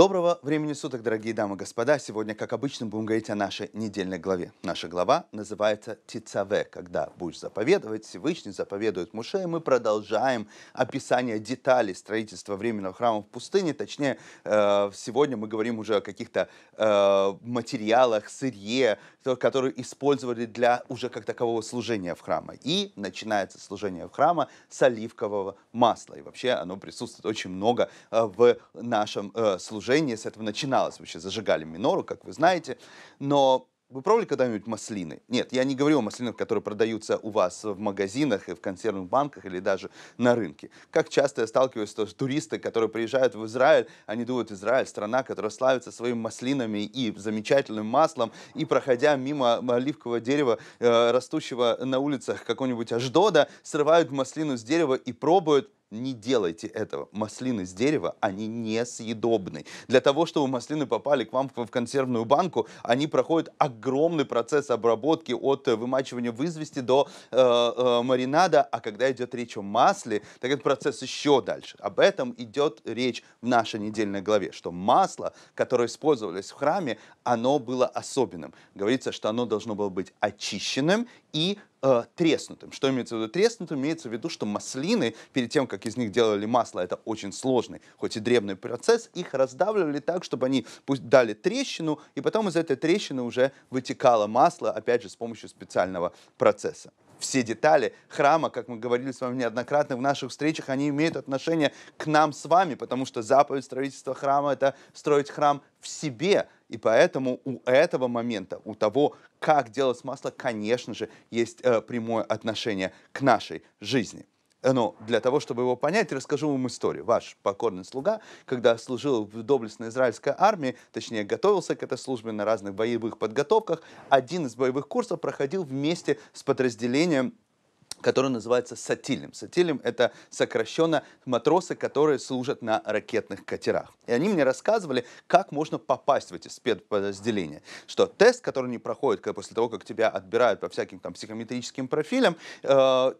Доброго времени суток, дорогие дамы и господа. Сегодня, как обычно, будем говорить о нашей недельной главе. Наша глава называется Тицаве, когда будешь заповедовать, Всевышний заповедует Муше, и мы продолжаем описание деталей строительства временного храма в пустыне. Точнее, э, сегодня мы говорим уже о каких-то э, материалах, сырье, которые использовали для уже как такового служения в храме. И начинается служение в храма с оливкового масла. И вообще оно присутствует очень много э, в нашем служении движение с этого начиналось вообще. Зажигали минору, как вы знаете. Но вы пробовали когда-нибудь маслины? Нет, я не говорю о маслинах, которые продаются у вас в магазинах и в консервных банках или даже на рынке. Как часто я сталкиваюсь с туристы, которые приезжают в Израиль, они думают, Израиль – страна, которая славится своими маслинами и замечательным маслом, и проходя мимо оливкового дерева, э, растущего на улицах какого-нибудь Аждода, срывают маслину с дерева и пробуют – не делайте этого. Маслины с дерева, они несъедобны. Для того, чтобы маслины попали к вам в консервную банку, они проходят огромный процесс обработки от э, вымачивания в извести до э, э, маринада. А когда идет речь о масле, так этот процесс еще дальше. Об этом идет речь в нашей недельной главе, что масло, которое использовалось в храме, оно было особенным. Говорится, что оно должно было быть очищенным и э, треснутым. Что имеется в виду треснутым? Имеется в виду, что маслины, перед тем, как из них делали масло, это очень сложный, хоть и древний процесс, их раздавливали так, чтобы они пусть дали трещину, и потом из этой трещины уже вытекало масло, опять же, с помощью специального процесса все детали храма, как мы говорили с вами неоднократно в наших встречах, они имеют отношение к нам с вами, потому что заповедь строительства храма – это строить храм в себе. И поэтому у этого момента, у того, как делать масло, конечно же, есть э, прямое отношение к нашей жизни. Э, Но ну, для того, чтобы его понять, расскажу вам историю. Ваш покорный слуга, когда служил в доблестной израильской армии, точнее готовился к этой службе на разных боевых подготовках, один из боевых курсов проходил вместе с подразделением который называется сатилем. Сатилем — это сокращенно матросы, которые служат на ракетных катерах. И они мне рассказывали, как можно попасть в эти спецподразделения. Что тест, который не проходит когда после того, как тебя отбирают по всяким там психометрическим профилям, э,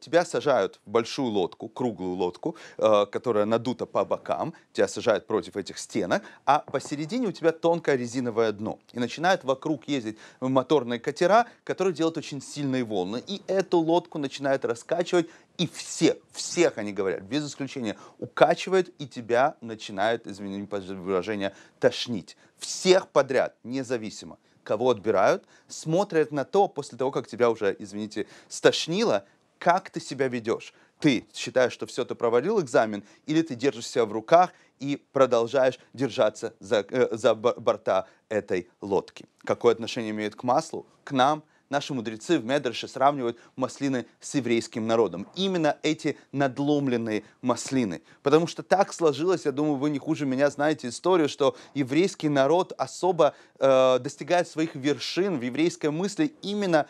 тебя сажают в большую лодку, круглую лодку, э, которая надута по бокам, тебя сажают против этих стенок, а посередине у тебя тонкое резиновое дно. И начинают вокруг ездить моторные катера, которые делают очень сильные волны. И эту лодку начинают раскачивать, и все, всех они говорят, без исключения, укачивает, и тебя начинает, извините выражение, тошнить. Всех подряд, независимо кого отбирают, смотрят на то, после того, как тебя уже, извините, стошнило, как ты себя ведешь. Ты считаешь, что все, ты провалил экзамен, или ты держишь себя в руках и продолжаешь держаться за, э, за борта этой лодки. Какое отношение имеет к маслу, к нам наши мудрецы в Медрше сравнивают маслины с еврейским народом. Именно эти надломленные маслины. Потому что так сложилось, я думаю, вы не хуже меня знаете историю, что еврейский народ особо э, достигает своих вершин в еврейской мысли именно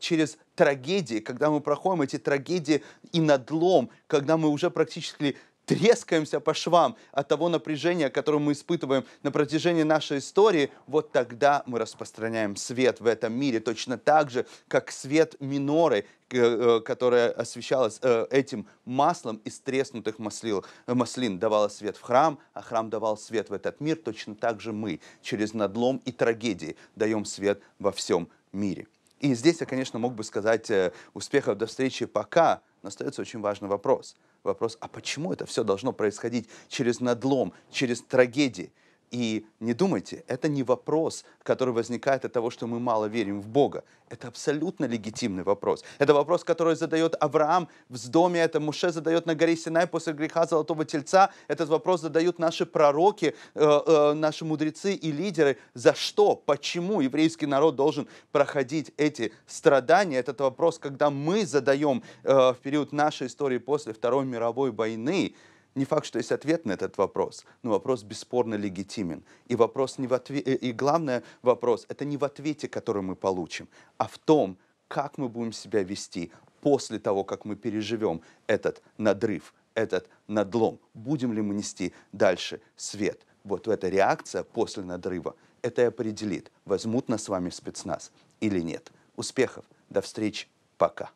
через трагедии, когда мы проходим эти трагедии и надлом, когда мы уже практически трескаемся по швам от того напряжения, которое мы испытываем на протяжении нашей истории, вот тогда мы распространяем свет в этом мире, точно так же, как свет миноры, э, э, которая освещалась э, этим маслом из треснутых маслил, маслин, давала свет в храм, а храм давал свет в этот мир, точно так же мы через надлом и трагедии даем свет во всем мире. И здесь я, конечно, мог бы сказать успехов до встречи пока, но остается очень важный вопрос – вопрос, а почему это все должно происходить через надлом, через трагедии? И не думайте, это не вопрос, который возникает от того, что мы мало верим в Бога. Это абсолютно легитимный вопрос. Это вопрос, который задает Авраам в доме, это Муше задает на горе Синай после греха Золотого Тельца. Этот вопрос задают наши пророки, э, э, наши мудрецы и лидеры. За что, почему еврейский народ должен проходить эти страдания? Этот вопрос, когда мы задаем э, в период нашей истории после Второй мировой войны, не факт, что есть ответ на этот вопрос, но вопрос бесспорно легитимен. И, вопрос не в отве... Э, и главное вопрос – это не в ответе, который мы получим, а в том, как мы будем себя вести после того, как мы переживем этот надрыв, этот надлом. Будем ли мы нести дальше свет? Вот эта реакция после надрыва, это и определит, возьмут нас с вами спецназ или нет. Успехов, до встречи, пока.